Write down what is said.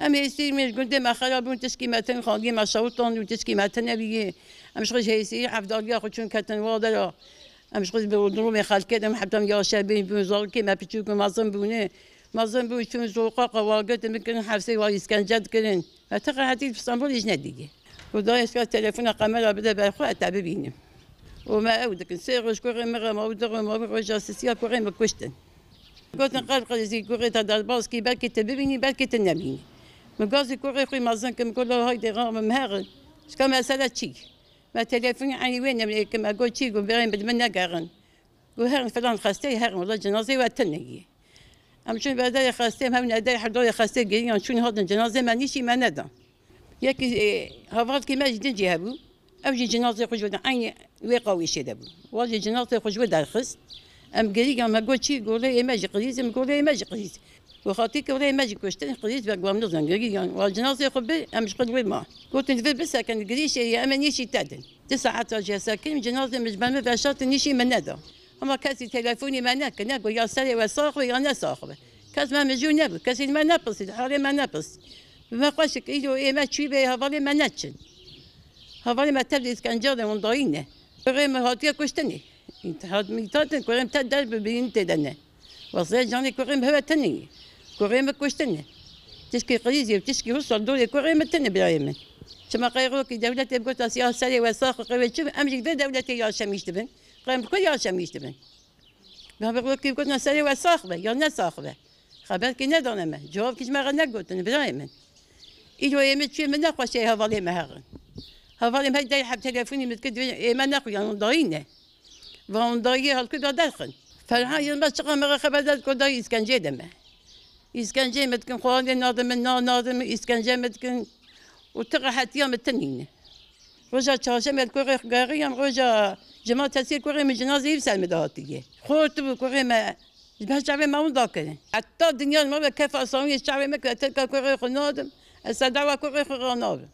أمي يسير من قلت ما خراب ونتسكي ماتن خالي ما شوطن ونتسكي ماتن أبيي أمش غش هيسير حفظ الله شون كاتن واضر أمش غش بودرومي خالك دم حبتم يا شابين بنزار كما بتشوك ما زن بونه ما زن بونه شون زوقا قواقت ممكن حفسي ويسكن جد كرين أتقى هتيل في اسطنبول يجندي ودا يسكت تلفون قمر بدأ بأخوة تعبيني وما أودك نسير وشكوري مرة ما أودر ما أودر سيسيا كوري مكوشتن قلت نقلق زي كوري تدار باز كي تبيني بالكي تناميني مقازي كوري خي مازن كم كل هاي دي غام مهرن شكا ما سالت شي ما تليفون عني وين من كما قول شي قبرين بدمنا قارن وهرن فلان خاستي هرن والله جنازي واتني ام شنو بداي خاستي هم نداي حدوي خاستي قرين شنو هاد الجنازه مانيش ما ندا ياك إيه، هفرت كيما جدين ام جي جنازة خرج ودا عيني ويقوي شي دابو واجي جنازة خرج ودا خس أم قريقة ما قلت شي قولي إيه، ما جي قريز أم قولي إيه، ما جي قريز وخاطي كي كوري ماجي تاني قريت بقوا منو زنجري يا خبي امش قد ما كنت نذبي بس كان قريش يا اما نيشي تعدل تسعة ترجع ساكن جنازة مجمع ما باشات نيشي من هذا هما كاسي تلفوني ما ناك ناك ويا سالي وصاخ ويا انا صاخبه كاس ما مجو نبل كاس ما نبص حالي ما نبص ما قاش كيدو اي ما تشوي بها هذا ما نتشن هذا ما تبدي كان جاد ونضينه غير ما هاتيا كشتني انت هاد ميتاتن كورم تدرب بين تدنا وصيت جاني كورم هو تني كوريمك واش تشكي قريزي وتشكي وصل دولي كوريمة تنه بالعيمة شما كي دولة تبقى تاسيا سالي وساق قيمة تشوف أمشي كذا دولة يا شميش تبن قيمة كل يا شميش تبن ما بقولك يقول نسالي وساقبة يا نساقبة كي ندرنا ما جواب كي ما غنى قلت بالعيمة إلو يمت شي من نقوى شي هفالي مهرن هفالي مهدا حب تليفوني متكد ما نقوى نضرينا فهم ضريها الكدر داخل فالحاجة ما شغل ما خبرت كدر يسكن جيدا ما İskence etkin, خواني نادم nan نادم iskence etkin. وتقع حتى يوم التنين رجع من كوري غاري يوم رجع جماعة تسير كوري من جنازة يفسد مدهاتية خوت بكوري ما جماعة شعب ما مذاكرة حتى الدنيا ما كيف أصلاً الشعبية ما كتلك كوري خنادم السدعوة كوري خنادم